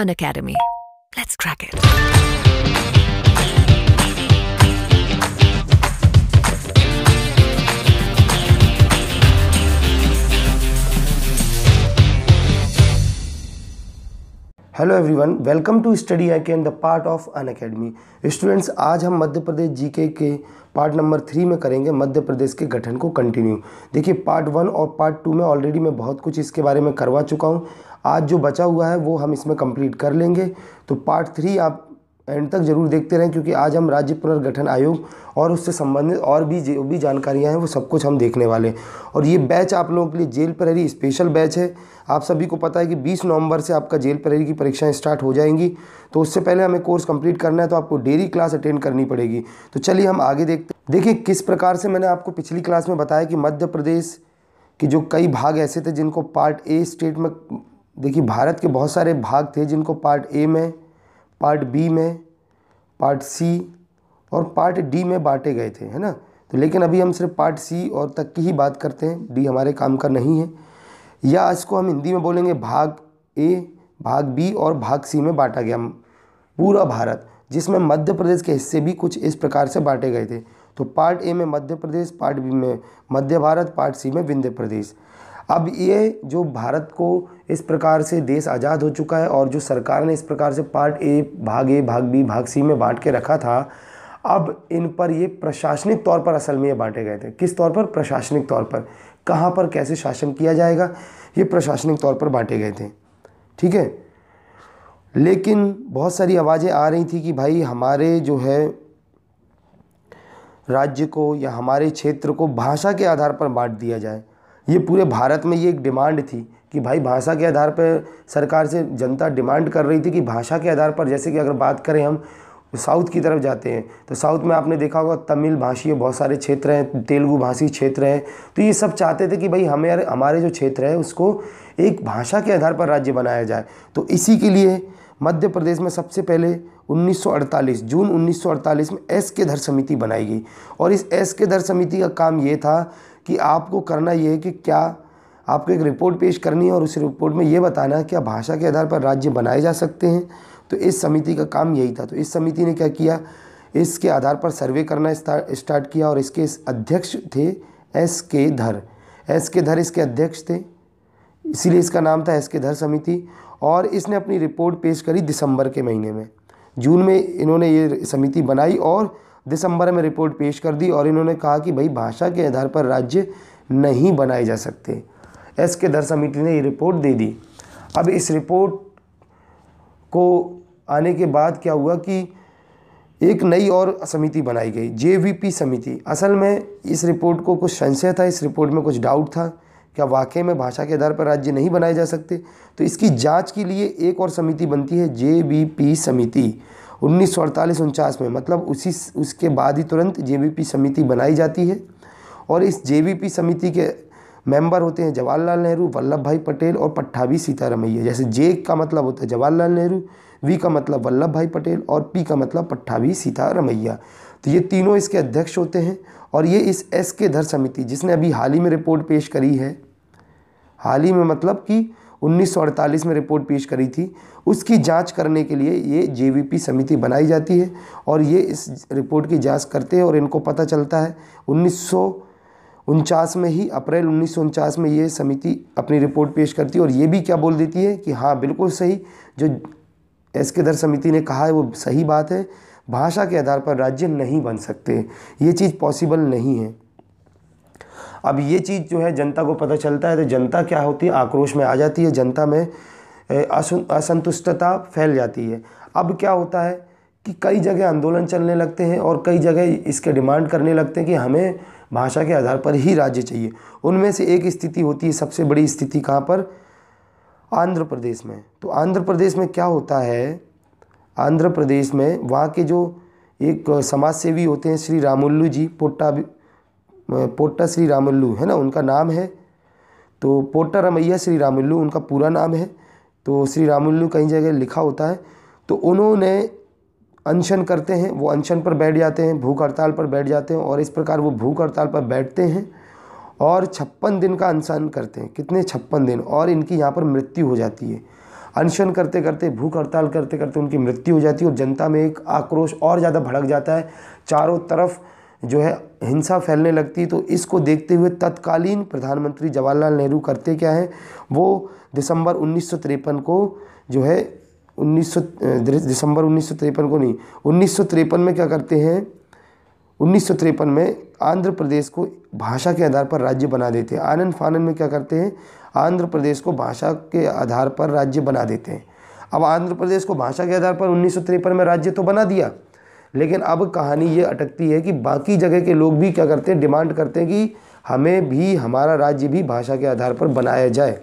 An Academy. Let's crack it. Hello everyone welcome to Study I Can the part of Unacademy students आज हम Madhya Pradesh GK के part number three में करेंगे मध्य प्रदेश के गठन को कंटिन्यू देखिए पार्ट वन और पार्ट टू में ऑलरेडी मैं बहुत कुछ इसके बारे में करवा चुका हूँ आज जो बचा हुआ है वो हम इसमें कंप्लीट कर लेंगे तो पार्ट थ्री आप एंड तक जरूर देखते रहें क्योंकि आज हम राज्य पुनर्गठन आयोग और उससे संबंधित और भी जो भी जानकारियां हैं वो सब कुछ हम देखने वाले हैं और ये बैच आप लोगों के लिए जेल प्रहरी स्पेशल बैच है आप सभी को पता है कि 20 नवंबर से आपका जेल प्रहरी की परीक्षाएं स्टार्ट हो जाएंगी तो उससे पहले हमें कोर्स कंप्लीट करना है तो आपको डेली क्लास अटेंड करनी पड़ेगी तो चलिए हम आगे देखते देखिए किस प्रकार से मैंने आपको पिछली क्लास में बताया कि मध्य प्रदेश के जो कई भाग ऐसे थे जिनको पार्ट ए स्टेट में देखिए भारत के बहुत सारे भाग थे जिनको पार्ट ए में पार्ट बी में पार्ट सी और पार्ट डी में बांटे गए थे है ना तो लेकिन अभी हम सिर्फ पार्ट सी और तक की ही बात करते हैं डी हमारे काम का नहीं है या इसको हम हिंदी में बोलेंगे भाग ए भाग बी और भाग सी में बांटा गया पूरा भारत जिसमें मध्य प्रदेश के हिस्से भी कुछ इस प्रकार से बांटे गए थे तो पार्ट ए में मध्य प्रदेश पार्ट बी में मध्य भारत पार्ट सी में विंध्य प्रदेश अब ये जो भारत को इस प्रकार से देश आज़ाद हो चुका है और जो सरकार ने इस प्रकार से पार्ट ए भाग ए भाग बी भाग सी में बांट के रखा था अब इन पर ये प्रशासनिक तौर पर असल में ये बांटे गए थे किस तौर पर प्रशासनिक तौर पर कहाँ पर कैसे शासन किया जाएगा ये प्रशासनिक तौर पर बांटे गए थे ठीक है लेकिन बहुत सारी आवाज़ें आ रही थी कि भाई हमारे जो है राज्य को या हमारे क्षेत्र को भाषा के आधार पर बांट दिया जाए ये पूरे भारत में ये एक डिमांड थी कि भाई भाषा के आधार पर सरकार से जनता डिमांड कर रही थी कि भाषा के आधार पर जैसे कि अगर बात करें हम साउथ की तरफ जाते हैं तो साउथ में आपने देखा होगा तमिल भाषी बहुत सारे क्षेत्र हैं तेलुगु भाषी क्षेत्र हैं तो ये सब चाहते थे कि भाई हमें हमारे जो क्षेत्र है उसको एक भाषा के आधार पर राज्य बनाया जाए तो इसी के लिए मध्य प्रदेश में सबसे पहले 1948 जून 1948 में एस के धर समिति बनाई गई और इस एस के धर समिति का काम ये था कि आपको करना ये है कि क्या आपको एक रिपोर्ट पेश करनी है और उस रिपोर्ट में ये बताना है क्या भाषा के आधार पर राज्य बनाए जा सकते हैं तो इस समिति का काम यही था तो इस समिति ने क्या किया इसके आधार पर सर्वे करना स्टार्ट किया और इसके अध्यक्ष थे एस के धर एस के धर इसके अध्यक्ष थे इसीलिए इसका नाम था एस के धर समिति और इसने अपनी रिपोर्ट पेश करी दिसंबर के महीने में जून में इन्होंने ये समिति बनाई और दिसंबर में रिपोर्ट पेश कर दी और इन्होंने कहा कि भाई भाषा के आधार पर राज्य नहीं बनाए जा सकते एस के दर समिति ने ये रिपोर्ट दे दी अब इस रिपोर्ट को आने के बाद क्या हुआ कि एक नई और समिति बनाई गई जे समिति असल में इस रिपोर्ट को कुछ संशय था इस रिपोर्ट में कुछ डाउट था क्या वाकई में भाषा के आधार पर राज्य नहीं बनाए जा सकते तो इसकी जांच के लिए एक और समिति बनती है जे समिति उन्नीस सौ अड़तालीस उनचास में मतलब उसी उसके बाद ही तुरंत जेबीपी समिति बनाई जाती है और इस जेबीपी समिति के मेंबर होते हैं जवाहरलाल नेहरू वल्लभ भाई पटेल और पट्ठावी सीतारमैया जैसे जे का मतलब होता है जवाहरलाल नेहरू वी का मतलब वल्लभ भाई पटेल और पी का मतलब पट्ठावी सीतारमैया तो ये तीनों इसके अध्यक्ष होते हैं और ये इस एस के धर समिति जिसने अभी हाल ही में रिपोर्ट पेश करी है हाल ही में मतलब कि 1948 में रिपोर्ट पेश करी थी उसकी जांच करने के लिए ये जेवीपी समिति बनाई जाती है और ये इस रिपोर्ट की जांच करते हैं और इनको पता चलता है उन्नीस उनचास में ही अप्रैल उन्नीस में ये समिति अपनी रिपोर्ट पेश करती है और ये भी क्या बोल देती है कि हाँ बिल्कुल सही जो एस के दर समिति ने कहा है वो सही बात है भाषा के आधार पर राज्य नहीं बन सकते ये चीज़ पॉसिबल नहीं है अब ये चीज़ जो है जनता को पता चलता है तो जनता क्या होती है आक्रोश में आ जाती है जनता में असंतुष्टता फैल जाती है अब क्या होता है कि कई जगह आंदोलन चलने लगते हैं और कई जगह इसके डिमांड करने लगते हैं कि हमें भाषा के आधार पर ही राज्य चाहिए उनमें से एक स्थिति होती है सबसे बड़ी स्थिति कहाँ पर आंध्र प्रदेश में तो आंध्र प्रदेश में क्या होता है आंध्र प्रदेश में वहाँ के जो एक समाजसेवी होते हैं श्री रामुल्लू जी पुट्टा पोट्टा श्री रामुल्लू है ना उनका नाम है तो पोट्टा रमैया श्री रामुल्लू उनका पूरा नाम है तो श्री रामुल्लू कहीं जगह लिखा होता है तो उन्होंने अनशन करते हैं वो अनशन पर बैठ जाते हैं भूख हड़ताल पर बैठ जाते हैं और इस प्रकार वो भूख हड़ताल पर बैठते हैं और छप्पन दिन का अनशन करते हैं कितने छप्पन दिन और इनकी यहाँ पर मृत्यु हो जाती है अनशन करते करते भूख हड़ताल करते करते उनकी मृत्यु हो जाती है और जनता में एक आक्रोश और ज़्यादा भड़क जाता है चारों तरफ जो है हिंसा फैलने लगती तो इसको देखते हुए तत्कालीन प्रधानमंत्री जवाहरलाल नेहरू करते क्या हैं वो दिसंबर उन्नीस को जो है उन्नीस दिसंबर उन्नीस को नहीं उन्नीस में क्या करते हैं उन्नीस में आंध्र प्रदेश को भाषा के आधार पर राज्य बना देते हैं आनंद फानन में क्या करते हैं आंध्र प्रदेश को भाषा के आधार पर राज्य बना देते हैं अब आंध्र प्रदेश को भाषा के आधार पर उन्नीस में राज्य तो बना दिया लेकिन अब कहानी ये अटकती है कि बाकी जगह के लोग भी क्या करते हैं डिमांड करते हैं कि हमें भी हमारा राज्य भी भाषा के आधार पर बनाया जाए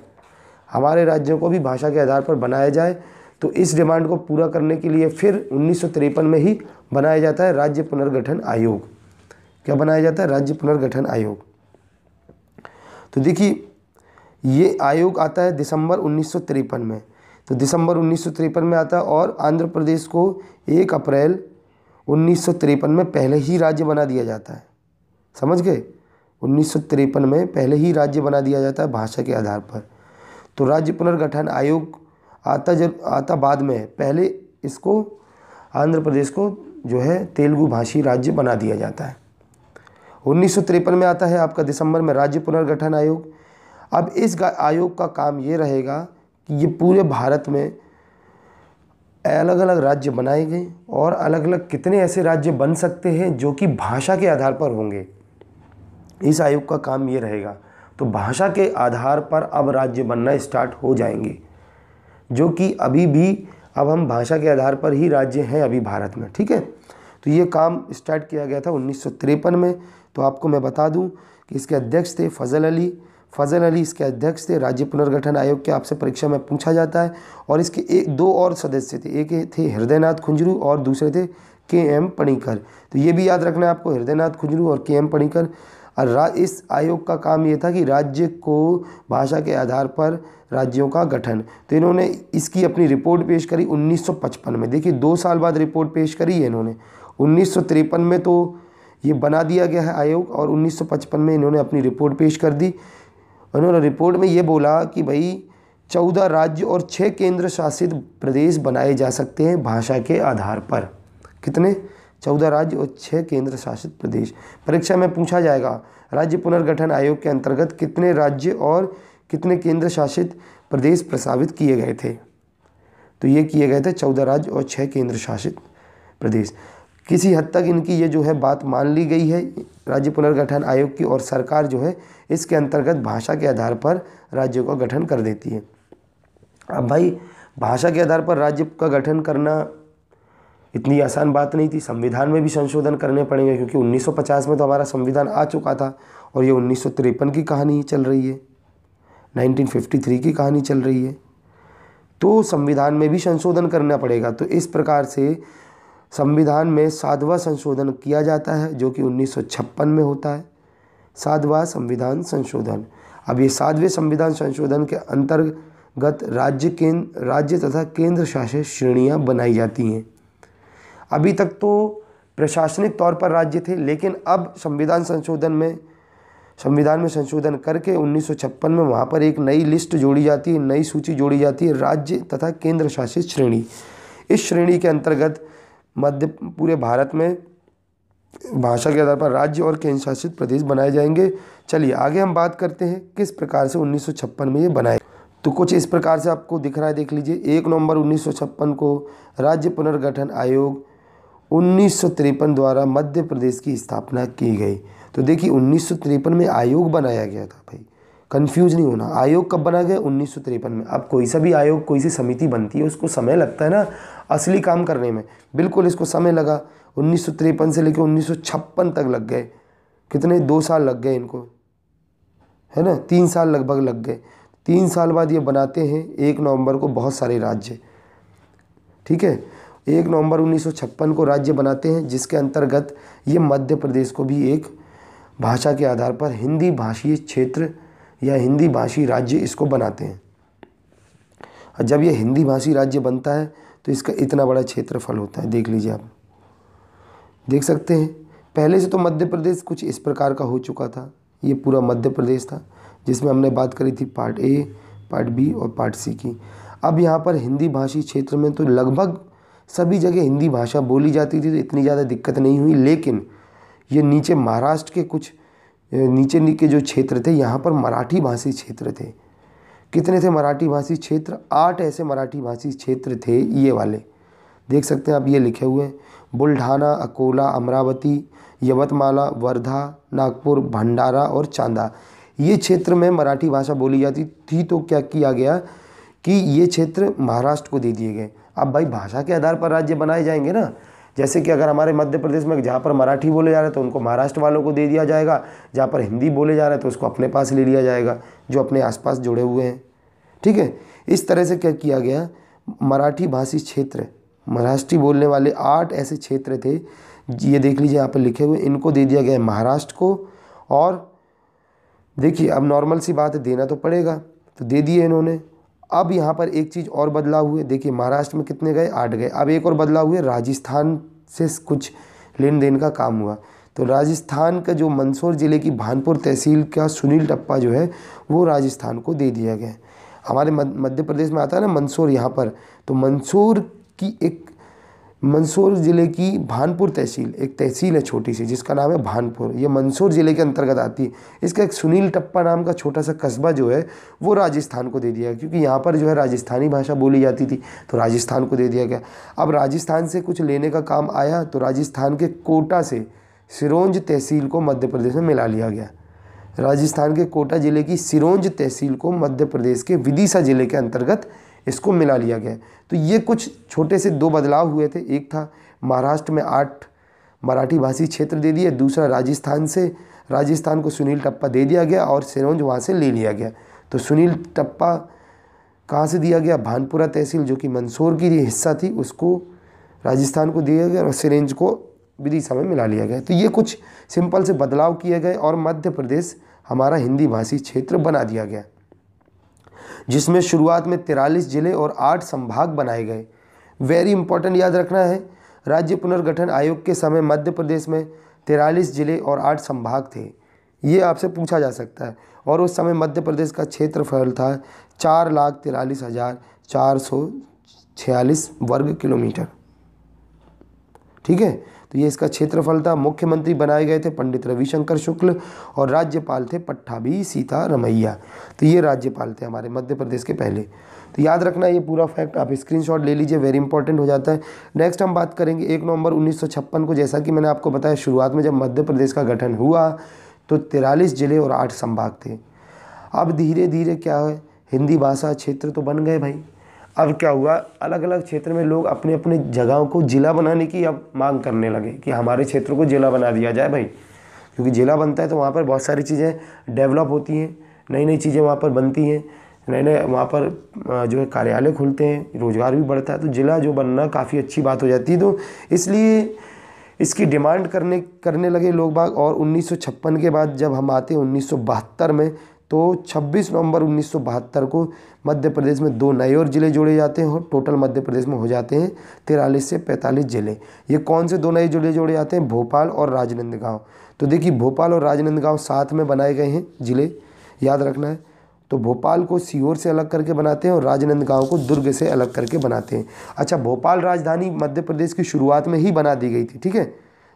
हमारे राज्यों को भी भाषा के आधार पर बनाया जाए तो इस डिमांड को पूरा करने के लिए फिर उन्नीस में ही बनाया जाता है राज्य पुनर्गठन आयोग क्या बनाया जाता है राज्य पुनर्गठन आयोग तो देखिए ये आयोग आता है दिसंबर उन्नीस में तो दिसंबर उन्नीस में आता है और आंध्र प्रदेश को एक अप्रैल उन्नीस में पहले ही राज्य बना दिया जाता है समझ गए उन्नीस में पहले ही राज्य बना दिया जाता है भाषा के आधार पर तो राज्य पुनर्गठन आयोग आता जब आता बाद में पहले इसको आंध्र प्रदेश को जो है तेलुगु भाषी राज्य बना दिया जाता है उन्नीस में आता है आपका दिसंबर में राज्य पुनर्गठन आयोग अब इस आयोग का काम ये रहेगा कि ये पूरे भारत में अलग अलग राज्य बनाए गए और अलग अलग कितने ऐसे राज्य बन सकते हैं जो कि भाषा के आधार पर होंगे इस आयोग का काम ये रहेगा तो भाषा के आधार पर अब राज्य बनना स्टार्ट हो जाएंगे जो कि अभी भी अब हम भाषा के आधार पर ही राज्य हैं अभी भारत में ठीक है तो ये काम स्टार्ट किया गया था उन्नीस में तो आपको मैं बता दूँ कि इसके अध्यक्ष थे फजल अली फजल अली इसके अध्यक्ष थे राज्य पुनर्गठन आयोग के आपसे परीक्षा में पूछा जाता है और इसके एक दो और सदस्य थे एक थे हृदयनाथ खुंजरू और दूसरे थे के एम पणिकर तो ये भी याद रखना है आपको हृदयनाथ खुंजरू और के एम पणिकर और इस आयोग का काम ये था कि राज्य को भाषा के आधार पर राज्यों का गठन तो इन्होंने इसकी अपनी रिपोर्ट पेश करी 1955 में देखिए दो साल बाद रिपोर्ट पेश करी है इन्होंने उन्नीस में तो ये बना दिया गया है आयोग और 1955 में इन्होंने अपनी रिपोर्ट पेश कर दी उन्होंने रिपोर्ट में ये बोला कि भाई चौदह राज्य और छः केंद्र शासित प्रदेश बनाए जा सकते हैं भाषा के आधार पर कितने चौदह राज्य और छः केंद्र शासित प्रदेश परीक्षा में पूछा जाएगा राज्य पुनर्गठन आयोग के अंतर्गत कितने राज्य और कितने केंद्र शासित प्रदेश प्रस्तावित किए गए थे तो ये किए गए थे चौदह राज्य और छः केंद्र शासित प्रदेश किसी हद तक इनकी ये जो है बात मान ली गई है राज्य पुनर्गठन आयोग की और सरकार जो है इसके अंतर्गत भाषा के आधार पर राज्यों का गठन कर देती है अब भाई भाषा के आधार पर राज्य का गठन करना इतनी आसान बात नहीं थी संविधान में भी संशोधन करने पड़ेंगे क्योंकि 1950 में तो हमारा संविधान आ चुका था और ये उन्नीस की कहानी चल रही है नाइनटीन की कहानी चल रही है तो संविधान में भी संशोधन करना पड़ेगा तो इस प्रकार से संविधान में साधवा संशोधन किया जाता है जो कि 1956 में होता है साधवा संविधान संशोधन अब ये सातवें संविधान संशोधन के अंतर्गत राज्य केंद्र राज्य तथा केंद्र शासित श्रेणियाँ बनाई जाती हैं अभी तक तो प्रशासनिक तौर पर राज्य थे लेकिन अब संविधान संशोधन में संविधान में संशोधन करके 1956 में वहाँ पर एक नई लिस्ट जोड़ी जाती है नई सूची जोड़ी जाती है राज्य तथा केंद्र शासित श्रेणी इस श्रेणी के अंतर्गत मध्य पूरे भारत में भाषा के आधार पर राज्य और केंद्र शासित प्रदेश बनाए जाएंगे चलिए आगे हम बात करते हैं किस प्रकार से उन्नीस में ये बनाए तो कुछ इस प्रकार से आपको दिख रहा है देख लीजिए एक नवंबर उन्नीस को राज्य पुनर्गठन आयोग उन्नीस द्वारा मध्य प्रदेश की स्थापना की गई तो देखिए उन्नीस में आयोग बनाया गया था भाई कंफ्यूज नहीं होना आयोग कब बना गया उन्नीस में अब कोई सा भी आयोग कोई सी समिति बनती है उसको समय लगता है ना असली काम करने में बिल्कुल इसको समय लगा उन्नीस से लेकर उन्नीस तक लग गए कितने दो साल लग गए इनको है ना तीन साल लगभग लग गए तीन साल बाद ये बनाते हैं एक नवंबर को बहुत सारे राज्य ठीक है एक नवंबर उन्नीस को राज्य बनाते हैं जिसके अंतर्गत ये मध्य प्रदेश को भी एक भाषा के आधार पर हिंदी भाषीय क्षेत्र या हिंदी भाषी राज्य इसको बनाते हैं और जब ये हिंदी भाषी राज्य बनता है तो इसका इतना बड़ा क्षेत्रफल होता है देख लीजिए आप देख सकते हैं पहले से तो मध्य प्रदेश कुछ इस प्रकार का हो चुका था ये पूरा मध्य प्रदेश था जिसमें हमने बात करी थी पार्ट ए पार्ट बी और पार्ट सी की अब यहाँ पर हिंदी भाषी क्षेत्र में तो लगभग सभी जगह हिंदी भाषा बोली जाती थी तो इतनी ज़्यादा दिक्कत नहीं हुई लेकिन ये नीचे महाराष्ट्र के कुछ नीचे नीचे जो क्षेत्र थे यहाँ पर मराठी भाषी क्षेत्र थे कितने थे मराठी भाषी क्षेत्र आठ ऐसे मराठी भाषी क्षेत्र थे ये वाले देख सकते हैं आप ये लिखे हुए हैं बुल्ढाना अकोला अमरावती यवतमाला वर्धा नागपुर भंडारा और चांदा ये क्षेत्र में मराठी भाषा बोली जाती थी तो क्या किया गया कि ये क्षेत्र महाराष्ट्र को दे दिए गए अब भाई भाषा के आधार पर राज्य बनाए जाएंगे ना जैसे कि अगर हमारे मध्य प्रदेश में जहाँ पर मराठी बोले जा रहे हैं तो उनको महाराष्ट्र वालों को दे दिया जाएगा जहाँ पर हिंदी बोले जा रहे हैं तो उसको अपने पास ले लिया जाएगा जो अपने आसपास जुड़े हुए हैं ठीक है इस तरह से क्या किया गया मराठी भाषी क्षेत्र महाराष्ट्री बोलने वाले आठ ऐसे क्षेत्र थे ये देख लीजिए यहाँ पर लिखे हुए इनको दे दिया गया है महाराष्ट्र को और देखिए अब नॉर्मल सी बात देना तो पड़ेगा तो दे दिए इन्होंने अब यहाँ पर एक चीज़ और बदलाव हुए देखिए महाराष्ट्र में कितने गए आठ गए अब एक और बदलाव हुए राजस्थान से कुछ लेन देन का काम हुआ तो राजस्थान का जो मंदसौर ज़िले की भानपुर तहसील का सुनील टप्पा जो है वो राजस्थान को दे दिया गया है हमारे मध्य प्रदेश में आता है ना मंदसौर यहाँ पर तो मंदसौर की एक मंदसौर ज़िले की भानपुर तहसील एक तहसील है छोटी सी जिसका नाम है भानपुर ये मंदसौर ज़िले के अंतर्गत आती है इसका एक सुनील टप्पा नाम का छोटा सा कस्बा जो है वो राजस्थान को दे दिया क्योंकि यहाँ पर जो है राजस्थानी भाषा बोली जाती थी तो राजस्थान को दे दिया गया अब राजस्थान से कुछ लेने का काम आया तो राजस्थान के कोटा से सिरोंज तहसील को मध्य प्रदेश में मिला लिया गया राजस्थान के कोटा ज़िले की सिरोंज तहसील को मध्य प्रदेश के विदिशा ज़िले के अंतर्गत इसको मिला लिया गया तो ये कुछ छोटे से दो बदलाव हुए थे एक था महाराष्ट्र में आठ मराठी भाषी क्षेत्र दे दिए दूसरा राजस्थान से राजस्थान को सुनील टप्पा दे दिया गया और सिरोंज वहाँ से ले लिया गया तो सुनील टप्पा कहाँ से दिया गया भानपुरा तहसील जो कि मंदसौर की हिस्सा थी उसको राजस्थान को दिया गया और सिरेंज को विदिशा में मिला लिया गया तो ये कुछ सिंपल से बदलाव किए गए और मध्य प्रदेश हमारा हिंदी भाषी क्षेत्र बना दिया गया जिसमें शुरुआत में तिरालीस जिले और आठ संभाग बनाए गए वेरी इंपॉर्टेंट याद रखना है राज्य पुनर्गठन आयोग के समय मध्य प्रदेश में तिरालीस जिले और आठ संभाग थे ये आपसे पूछा जा सकता है और उस समय मध्य प्रदेश का क्षेत्रफल था चार लाख तिरालीस हज़ार चार सौ छियालीस वर्ग किलोमीटर ठीक है तो ये इसका क्षेत्रफल था मुख्यमंत्री बनाए गए थे पंडित रविशंकर शुक्ल और राज्यपाल थे पट्टाभी सीता रमैया तो ये राज्यपाल थे हमारे मध्य प्रदेश के पहले तो याद रखना ये पूरा फैक्ट आप स्क्रीनशॉट ले लीजिए वेरी इंपॉर्टेंट हो जाता है नेक्स्ट हम बात करेंगे एक नवंबर 1956 को जैसा कि मैंने आपको बताया शुरुआत में जब मध्य प्रदेश का गठन हुआ तो तिरालीस जिले और आठ संभाग थे अब धीरे धीरे क्या है हिंदी भाषा क्षेत्र तो बन गए भाई अब क्या हुआ अलग अलग क्षेत्र में लोग अपने अपने जगहों को ज़िला बनाने की अब मांग करने लगे कि हमारे क्षेत्र को ज़िला बना दिया जाए भाई क्योंकि ज़िला बनता है तो वहाँ पर बहुत सारी चीज़ें डेवलप होती हैं नई नई चीज़ें वहाँ पर बनती हैं नए नए वहाँ पर जो है कार्यालय खुलते हैं रोज़गार भी बढ़ता है तो ज़िला जो बनना काफ़ी अच्छी बात हो जाती है तो इसलिए इसकी डिमांड करने करने लगे लोग बाग और उन्नीस के बाद जब हम आते हैं उन्नीस में तो 26 नवंबर उन्नीस को मध्य प्रदेश में दो नए और ज़िले जोड़े जाते हैं और टोटल मध्य प्रदेश में हो जाते हैं तिरालीस से पैंतालीस ज़िले ये कौन से दो नए ज़िले जोड़े जाते हैं भोपाल और राजनंदगांव तो देखिए भोपाल और राजनंदगांव साथ में बनाए गए हैं ज़िले याद रखना है तो भोपाल को सीहोर से अलग करके बनाते हैं और राजनंदगांव को दुर्ग से अलग करके बनाते हैं अच्छा भोपाल राजधानी मध्य प्रदेश की शुरुआत में ही बना दी गई थी ठीक है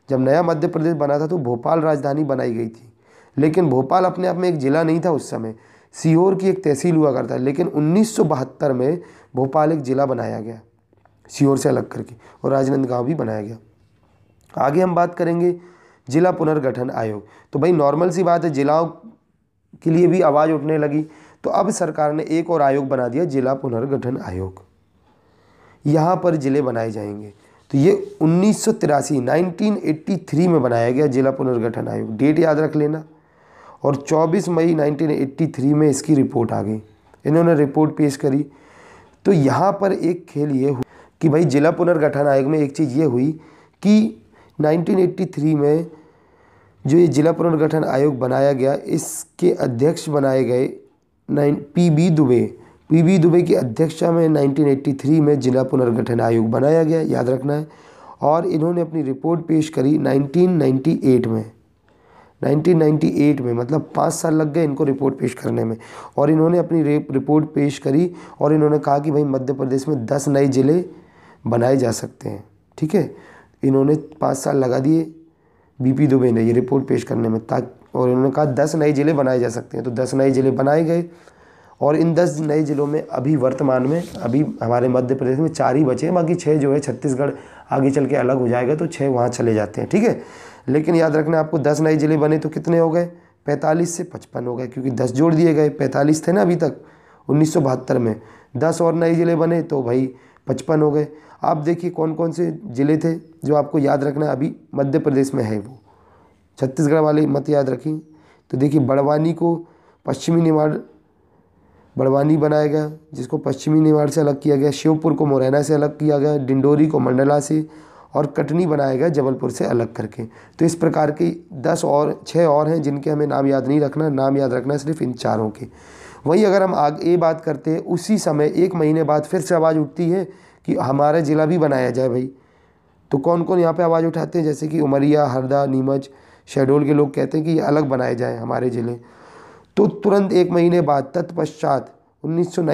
जब नया मध्य प्रदेश बना था तो भोपाल राजधानी बनाई गई थी लेकिन भोपाल अपने आप में एक ज़िला नहीं था उस समय सीहोर की एक तहसील हुआ करता है लेकिन 1972 में भोपाल एक ज़िला बनाया गया सीहोर से अलग करके और राजनंदगांव भी बनाया गया आगे हम बात करेंगे जिला पुनर्गठन आयोग तो भाई नॉर्मल सी बात है जिलाओं के लिए भी आवाज़ उठने लगी तो अब सरकार ने एक और आयोग बना दिया जिला पुनर्गठन आयोग यहाँ पर ज़िले बनाए जाएंगे तो ये उन्नीस सौ में बनाया गया जिला पुनर्गठन आयोग डेट याद रख लेना और 24 मई 1983 में इसकी रिपोर्ट आ गई इन्होंने रिपोर्ट पेश करी तो यहाँ पर एक खेल ये हुआ कि भाई जिला पुनर्गठन आयोग में एक चीज़ ये हुई कि 1983 में जो ये जिला पुनर्गठन आयोग बनाया गया इसके अध्यक्ष बनाए गए nine P B Dubey P B Dubey की अध्यक्षता में 1983 में जिला पुनर्गठन आयोग बनाया गया याद रखना है और इन्होंने अपनी रिपोर्ट पेश करी 1998 में 1998 में मतलब पाँच साल लग गए इनको रिपोर्ट पेश करने में और इन्होंने अपनी रेप रिपोर्ट पेश करी और इन्होंने कहा कि भाई मध्य प्रदेश में दस नए ज़िले बनाए जा सकते हैं ठीक है इन्होंने पाँच साल लगा दिए बीपी दुबे ने ये रिपोर्ट पेश करने में ताकि और इन्होंने कहा दस नए ज़िले बनाए जा सकते हैं तो दस नए ज़िले बनाए गए और इन दस नए ज़िलों में अभी वर्तमान में अभी हमारे मध्य प्रदेश में चार ही बचे हैं बाकी छः जो है छत्तीसगढ़ आगे चल के अलग हो जाएगा तो छः वहाँ चले जाते हैं ठीक है लेकिन याद रखना आपको दस नए ज़िले बने तो कितने हो गए पैंतालीस से पचपन हो गए क्योंकि दस जोड़ दिए गए पैंतालीस थे ना अभी तक उन्नीस में दस और नए ज़िले बने तो भाई पचपन हो गए आप देखिए कौन कौन से ज़िले थे जो आपको याद रखना अभी मध्य प्रदेश में है वो छत्तीसगढ़ वाले मत याद रखें तो देखिए बड़वानी को पश्चिमी निवाड़ बड़वानी बनाया गया जिसको पश्चिमी निवाड़ से अलग किया गया शिवपुर को मुरैना से अलग किया गया डिंडोरी को मंडला से और कटनी गया जबलपुर से अलग करके तो इस प्रकार की दस और छः और हैं जिनके हमें नाम याद नहीं रखना नाम याद रखना सिर्फ इन चारों के वहीं अगर हम आगे ये बात करते हैं उसी समय एक महीने बाद फिर से आवाज़ उठती है कि हमारा ज़िला भी बनाया जाए भाई तो कौन कौन यहाँ पे आवाज़ उठाते हैं जैसे कि उमरिया हरदा नीमच शहडोल के लोग कहते हैं कि ये अलग बनाए जाएँ हमारे ज़िले तो तुरंत एक महीने बाद तत्पश्चात उन्नीस सौ में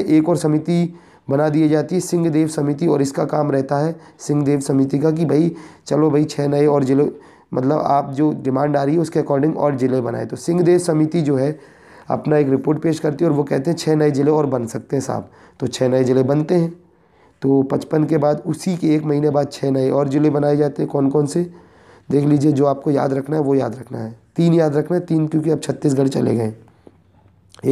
एक और समिति बना दिए जाती है सिंहदेव समिति और इसका काम रहता है सिंहदेव समिति का कि भाई चलो भाई छः नए और ज़िले मतलब आप जो डिमांड आ रही है उसके अकॉर्डिंग और ज़िले बनाए तो सिंहदेव समिति जो है अपना एक रिपोर्ट पेश करती है और वो कहते हैं छः नए ज़िले और बन सकते हैं साहब तो छः नए ज़िले बनते हैं तो पचपन के बाद उसी के एक महीने बाद छः नए और ज़िले बनाए जाते हैं कौन कौन से देख लीजिए जो आपको याद रखना है वो याद रखना है तीन याद रखना है तीन क्योंकि अब छत्तीसगढ़ चले गए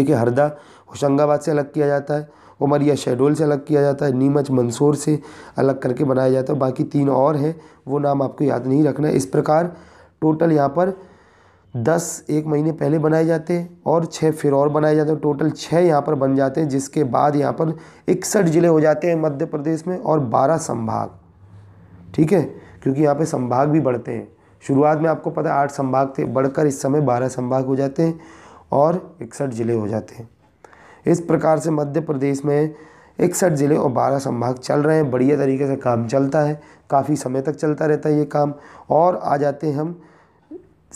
एक है हरदा होशंगाबाद से अलग किया जाता है उमरिया शहडोल से अलग किया जाता है नीमच मंसूर से अलग करके बनाया जाता है बाकी तीन और हैं वो नाम आपको याद नहीं रखना इस प्रकार टोटल यहाँ पर दस एक महीने पहले बनाए जाते हैं और छः फिर और बनाए जाते हैं टोटल छः यहाँ पर बन जाते हैं जिसके बाद यहाँ पर इकसठ ज़िले हो जाते हैं मध्य प्रदेश में और बारह संभाग ठीक है क्योंकि यहाँ पे संभाग भी बढ़ते हैं शुरुआत में आपको पता है आठ संभाग थे बढ़कर इस समय बारह संभाग हो जाते हैं और इकसठ ज़िले हो जाते हैं इस प्रकार से मध्य प्रदेश में इकसठ ज़िले और बारह संभाग चल रहे हैं बढ़िया तरीके से काम चलता है काफ़ी समय तक चलता रहता है ये काम और आ जाते हैं हम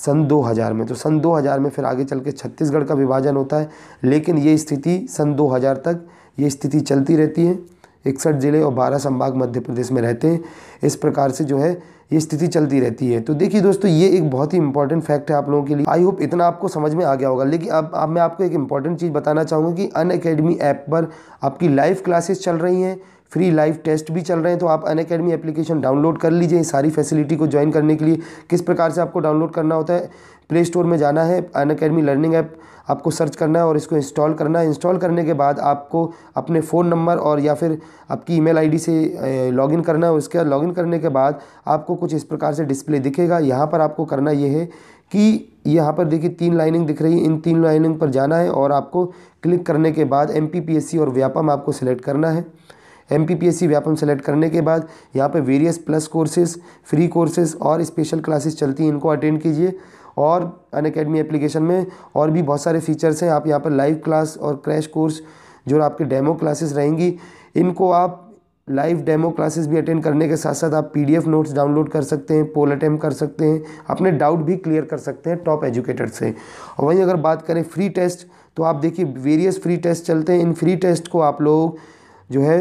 सन 2000 में तो सन 2000 में फिर आगे चल के छत्तीसगढ़ का विभाजन होता है लेकिन ये स्थिति सन 2000 तक ये स्थिति चलती रहती है इकसठ ज़िले और बारह संभाग मध्य प्रदेश में रहते हैं इस प्रकार से जो है ये स्थिति चलती रहती है तो देखिए दोस्तों ये एक बहुत ही इंपॉर्टेंट फैक्ट है आप लोगों के लिए आई होप इतना आपको समझ में आ गया होगा लेकिन अब आप मैं आपको एक इंपॉर्टेंट चीज़ बताना चाहूँगा कि अन अकेडमी ऐप पर आपकी लाइव क्लासेस चल रही हैं फ्री लाइव टेस्ट भी चल रहे हैं तो आप अन अकेडमी एप्लीकेशन डाउनलोड कर लीजिए सारी फैसिलिटी को ज्वाइन करने के लिए किस प्रकार से आपको डाउनलोड करना होता है प्ले स्टोर में जाना है अन अकेडमी लर्निंग ऐप आपको सर्च करना है और इसको इंस्टॉल करना है इंस्टॉल करने के बाद आपको अपने फ़ोन नंबर और या फिर आपकी ईमेल आईडी से लॉगिन करना है उसके बाद लॉगिन करने के बाद आपको कुछ इस प्रकार से डिस्प्ले दिखेगा यहाँ पर आपको करना ये है कि यहाँ पर देखिए तीन लाइनिंग दिख रही है इन तीन लाइनिंग पर जाना है और आपको क्लिक करने के बाद एम और व्यापम आपको सेलेक्ट करना है M P P S C Vyapam select करने के बाद यहाँ पे various plus courses free courses और स्पेशल क्लासेस चलती हैं इनको अटेंड कीजिए और अन अकेडमी एप्लीकेशन में और भी बहुत सारे फीचर्स हैं आप यहाँ पर लाइव क्लास और क्रैश कोर्स जो आपके डेमो क्लासेस रहेंगी इनको आप लाइव डेमो क्लासेस भी अटेंड करने के साथ साथ आप पीडीएफ नोट्स डाउनलोड कर सकते हैं पोल अटेम्प कर सकते हैं अपने डाउट भी क्लियर कर सकते हैं टॉप एजुकेटर से और वहीं अगर बात करें फ्री टेस्ट तो आप देखिए वेरियस फ्री टेस्ट चलते हैं इन फ्री टेस्ट को आप लोग जो है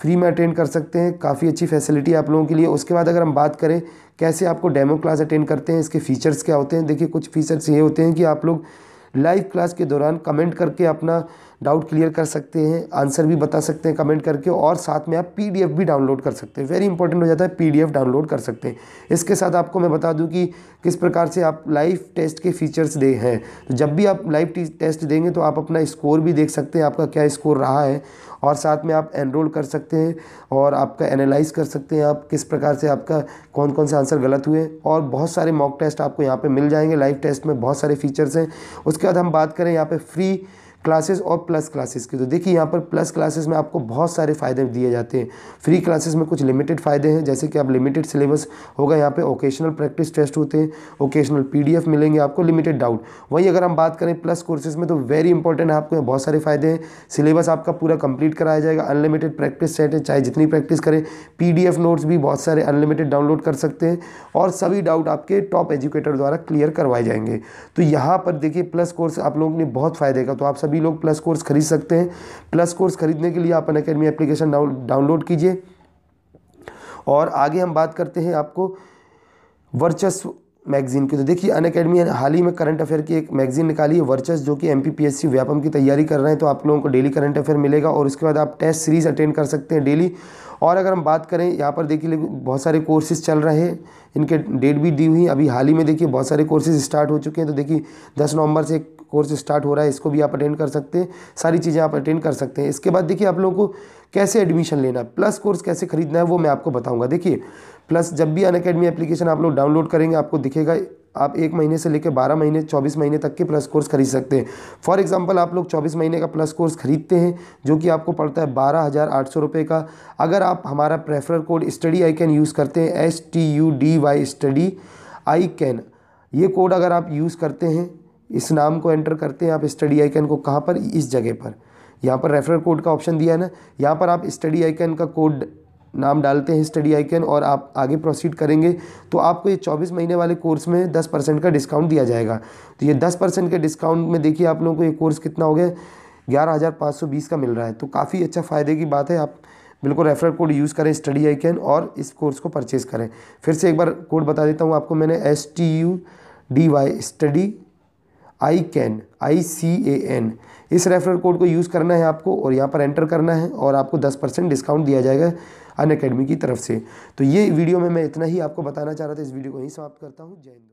फ्री में अटेंड कर सकते हैं काफ़ी अच्छी फैसिलिटी आप लोगों के लिए उसके बाद अगर हम बात करें कैसे आपको डेमो क्लास अटेंड करते हैं इसके फ़ीचर्स क्या होते हैं देखिए कुछ फ़ीचर्स ये होते हैं कि आप लोग लाइव क्लास के दौरान कमेंट करके अपना डाउट क्लियर कर सकते हैं आंसर भी बता सकते हैं कमेंट करके और साथ में आप पीडीएफ भी डाउनलोड कर सकते हैं वेरी इंपॉर्टेंट हो जाता है पीडीएफ डाउनलोड कर सकते हैं इसके साथ आपको मैं बता दूं कि किस प्रकार से आप लाइव टेस्ट के फीचर्स दे हैं तो जब भी आप लाइव टेस्ट देंगे तो आप अपना स्कोर भी देख सकते हैं आपका क्या स्कोर रहा है और साथ में आप एनरोल कर सकते हैं और आपका एनालाइज कर सकते हैं आप किस प्रकार से आपका कौन कौन से आंसर गलत हुए और बहुत सारे मॉक टेस्ट आपको यहाँ पे मिल जाएंगे लाइव टेस्ट में बहुत सारे फीचर्स हैं उसके बाद हम बात करें यहाँ पे फ्री क्लासेस और प्लस क्लासेस की तो देखिए यहाँ पर प्लस क्लासेस में आपको बहुत सारे फ़ायदे दिए जाते हैं फ्री क्लासेस में कुछ लिमिटेड फ़ायदे हैं जैसे कि आप लिमिटेड सिलेबस होगा यहाँ पे ओकेशनल प्रैक्टिस टेस्ट होते हैं ओकेशनल पीडीएफ मिलेंगे आपको लिमिटेड डाउट वहीं अगर हम बात करें प्लस कोर्सेज में तो वेरी इंपॉर्टेंट है आपको बहुत सारे फ़ायदे हैं सिलेबस आपका पूरा कंप्लीट कराया जाएगा अनलिमिटेड प्रैक्टिस सेट है चाहे जितनी प्रैक्टिस करें पी नोट्स भी बहुत सारे अनलिमिटेड डाउनलोड कर सकते हैं और सभी डाउट आपके टॉप एजुकेटर द्वारा क्लियर करवाए जाएंगे तो यहाँ पर देखिए प्लस कोर्स आप लोगों ने बहुत फ़ायदे का तो आप सभी सभी लोग प्लस कोर्स खरीद सकते हैं प्लस कोर्स खरीदने के लिए आप अन अकेडमी एप्लीकेशन डाउनलोड कीजिए और आगे हम बात करते हैं आपको वर्चस्व मैगजीन की तो देखिए अन अकेडमी हाल ही में करंट अफेयर की एक मैगजीन निकाली है वर्चस जो कि M P P S C Vyapam की तैयारी कर रहे हैं तो आप लोगों को डेली करंट अफेयर मिलेगा और उसके बाद आप टेस्ट सीरीज़ अटेंड कर सकते हैं डेली और अगर हम बात करें यहाँ पर देखिए बहुत सारे कोर्सेज चल रहे हैं इनके डेट भी दी हुई अभी हाल ही में देखिए बहुत सारे कोर्सेज स्टार्ट हो चुके हैं तो देखिए दस नवंबर से एक कोर्स स्टार्ट हो रहा है इसको भी आप अटेंड कर सकते हैं सारी चीज़ें आप अटेंड कर सकते हैं इसके बाद देखिए आप लोगों को कैसे एडमिशन लेना है प्लस कोर्स कैसे खरीदना है वो मैं आपको बताऊँगा देखिए प्लस जब भी अन अकेडमी एप्लीकेशन आप लोग डाउनलोड करेंगे आपको दिखेगा आप एक महीने से लेकर बारह महीने चौबीस महीने तक के प्लस कोर्स खरीद सकते हैं फॉर एग्जांपल आप लोग चौबीस महीने का प्लस कोर्स खरीदते हैं जो कि आपको पड़ता है बारह हज़ार आठ सौ रुपये का अगर आप हमारा referral code Study I Can use करते हैं S T U D Y Study I Can ये कोड अगर आप यूज़ करते हैं इस नाम को एंटर करते हैं आप स्टडी आइकन को कहाँ पर इस जगह पर यहाँ पर रेफरल कोड का ऑप्शन दिया है ना यहाँ पर आप स्टडी आइकन का कोड नाम डालते हैं स्टडी आइकन और आप आगे प्रोसीड करेंगे तो आपको ये 24 महीने वाले कोर्स में 10 परसेंट का डिस्काउंट दिया जाएगा तो ये 10 परसेंट के डिस्काउंट में देखिए आप लोगों को ये कोर्स कितना हो गया ग्यारह हज़ार पाँच सौ बीस का मिल रहा है तो काफ़ी अच्छा फ़ायदे की बात है आप बिल्कुल रेफरल कोड यूज़ करें स्टडी आइकन और इस कोर्स को परचेज़ करें फिर से एक बार कोड बता देता हूँ आपको मैंने S T U D Y Study I Can I C A N इस रेफरल कोड को यूज़ करना है आपको और यहाँ पर एंटर करना है और आपको दस परसेंट डिस्काउंट दिया जाएगा अन अकेडमी की तरफ से तो ये वीडियो में मैं इतना ही आपको बताना चाह रहा था इस वीडियो को यहीं समाप्त करता हूँ जय हिंद